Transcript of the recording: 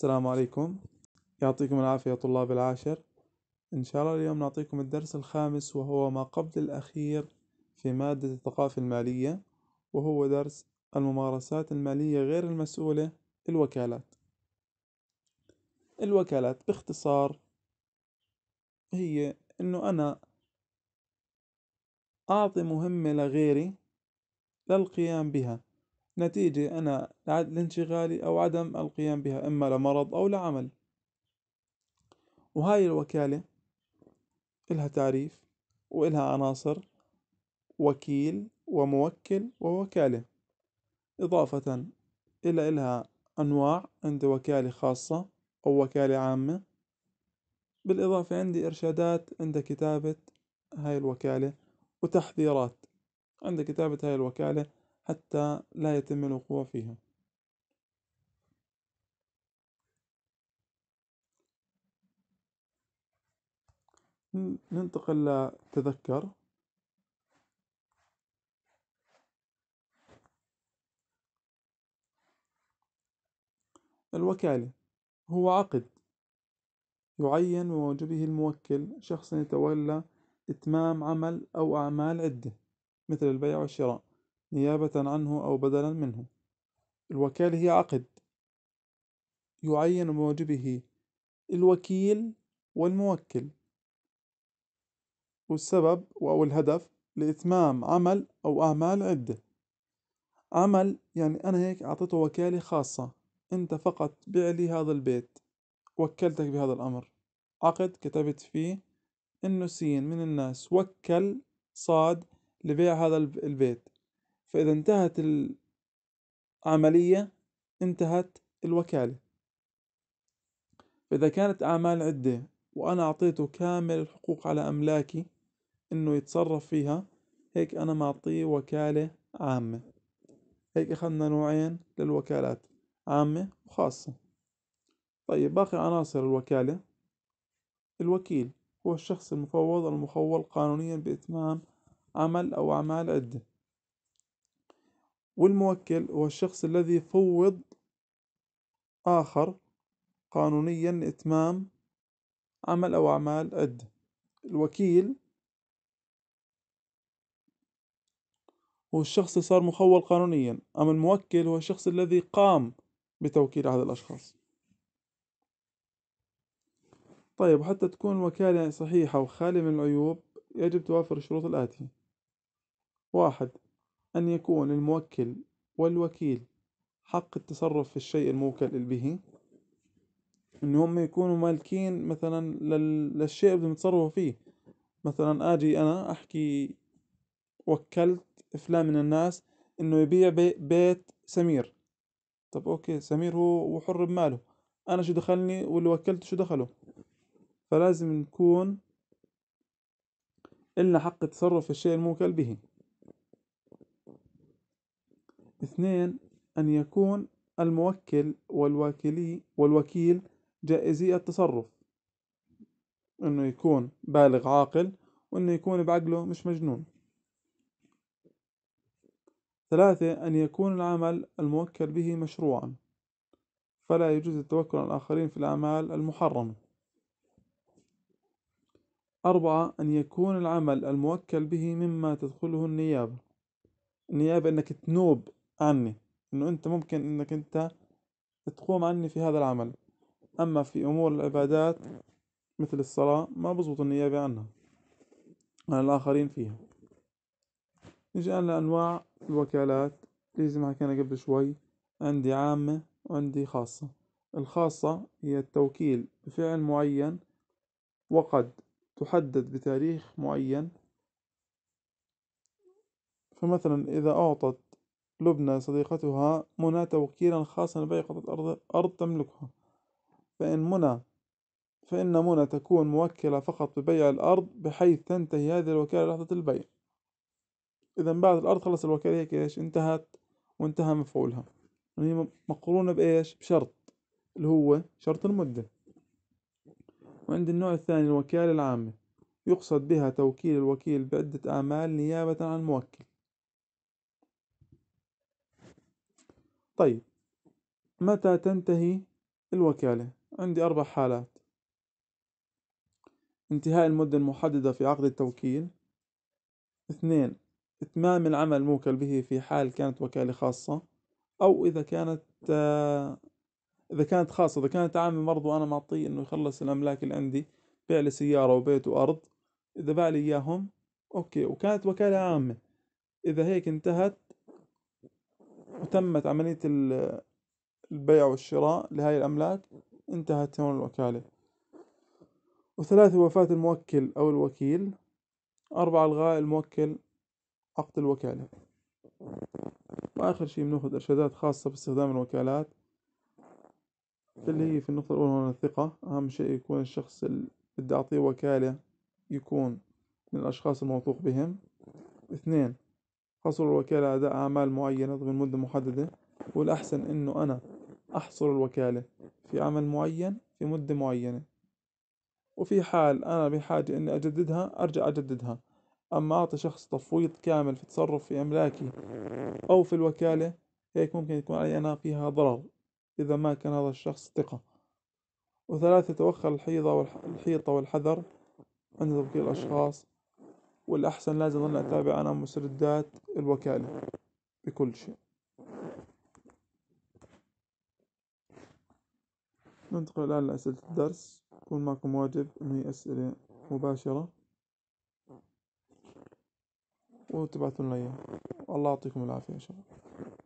السلام عليكم يعطيكم العافية طلاب العاشر إن شاء الله اليوم نعطيكم الدرس الخامس وهو ما قبل الأخير في مادة الثقافة المالية وهو درس الممارسات المالية غير المسؤولة الوكالات الوكالات باختصار هي إنه أنا أعطي مهمة لغيري للقيام بها نتيجة أنا لانشغالي أو عدم القيام بها إما لمرض أو لعمل وهاي الوكالة إلها تعريف وإلها عناصر وكيل وموكل ووكالة إضافة إلى إلها أنواع عندي وكالة خاصة أو وكالة عامة بالإضافة عندي إرشادات عند كتابة هاي الوكالة وتحذيرات عند كتابة هاي الوكالة حتى لا يتم الوقوع فيها ننتقل لتذكر الوكالة هو عقد يعين بموجبه الموكل شخص يتولى إتمام عمل أو أعمال عدة مثل البيع والشراء نيابة عنه أو بدلا منه الوكالة هي عقد يعين بموجبه الوكيل والموكل والسبب أو الهدف لإتمام عمل أو أعمال عدة عمل يعني أنا هيك أعطيته وكالة خاصة أنت فقط بيع لي هذا البيت وكلتك بهذا الأمر عقد كتبت فيه إنه سين من الناس وكل صاد لبيع هذا البيت فإذا انتهت العملية انتهت الوكالة فإذا كانت أعمال عدة وأنا أعطيته كامل الحقوق على أملاكي إنه يتصرف فيها هيك أنا معطيه وكالة عامة هيك أخذنا نوعين للوكالات عامة وخاصة طيب باقي عناصر الوكالة الوكيل هو الشخص المفوض المخول قانونيا بإتمام عمل أو أعمال عدة والموكل هو الشخص الذي فوض آخر قانونيا لإتمام عمل أو أعمال عدة الوكيل هو الشخص اللي صار مخول قانونيا أما الموكل هو الشخص الذي قام بتوكيل أحد الأشخاص طيب حتى تكون الوكالة يعني صحيحة وخالية من العيوب يجب توافر الشروط الآتية واحد أن يكون الموكل والوكيل حق التصرف في الشيء الموكل به إن هم يكونوا مالكين مثلا للشيء اللي بتصرفوا فيه مثلا أجي أنا أحكي وكلت فلان من الناس إنه يبيع بي بيت سمير طب أوكي سمير هو وحر بماله أنا شو دخلني واللي وكلته شو دخله فلازم نكون إلنا حق التصرف في الشيء الموكل به اثنين أن يكون الموكل والوكيلي والوكيل جائزي التصرف انه يكون بالغ عاقل وانه يكون بعقله مش مجنون ثلاثة أن يكون العمل الموكل به مشروعا فلا يجوز التوكل على الآخرين في الأعمال المحرمة أربعة أن يكون العمل الموكل به مما تدخله النيابة النيابة أنك تنوب عني انه انت ممكن انك انت تقوم عني في هذا العمل اما في امور العبادات مثل الصلاة ما بزبط النيابة عنها عن الاخرين فيها نجي الان لانواع الوكالات اللي زي ما حكينا قبل شوي عندي عامة وعندي خاصة الخاصة هي التوكيل بفعل معين وقد تحدد بتاريخ معين فمثلا إذا أعطت لبنى صديقتها منى توكيلا خاصا لبيع قطعة أرض, أرض تملكها فإن منى فإن منى تكون موكلة فقط ببيع الأرض بحيث تنتهي هذه الوكالة لحظة البيع إذا بعد الأرض خلص الوكالة هيك إيش انتهت وانتهى مفعولها هي يعني مقرونة بإيش بشرط اللي هو شرط المدة وعند النوع الثاني الوكالة العامة يقصد بها توكيل الوكيل بعدة أعمال نيابة عن الموكل طيب متى تنتهي الوكالة عندي أربع حالات انتهاء المدة المحددة في عقد التوكيل اثنين إتمام العمل الموكل به في حال كانت وكالة خاصة أو إذا كانت آه، إذا كانت خاصة إذا كانت عامة مرض وأنا معطيه إنه يخلص الأملاك اللي عندي بيع لي سيارة وبيت وأرض إذا باع لي إياهم أوكي وكانت وكالة عامة إذا هيك انتهت وتمت عملية البيع والشراء لهذه الأملاك انتهت تمام الوكالة وثلاثة وفاة الموكل أو الوكيل أربعة إلغاء الموكل عقد الوكالة وآخر شيء بناخذ إرشادات خاصة باستخدام الوكالات اللي هي في النقطة الأولى هنا الثقة أهم شيء يكون الشخص اللي بدي أعطيه وكالة يكون من الأشخاص الموثوق بهم اثنين حصر الوكالة على أداء أعمال معينة ضمن مدة محددة والأحسن إنه أنا أحصر الوكالة في عمل معين في مدة معينة وفي حال أنا بحاجة إني أجددها أرجع أجددها أما أعطي شخص تفويض كامل في التصرف في أملاكي أو في الوكالة هيك ممكن يكون علي أنا فيها ضرر إذا ما كان هذا الشخص ثقة وثلاثة توخر الحيطة والحذر عند توكيل الأشخاص والأحسن لازم أظل أتابع أنا مسردات الوكالة بكل شيء ننتقل الآن لأسئلة الدرس يكون معكم واجب أن هي أسئلة مباشرة وتبعثون لي الله يعطيكم العافية إن شاء الله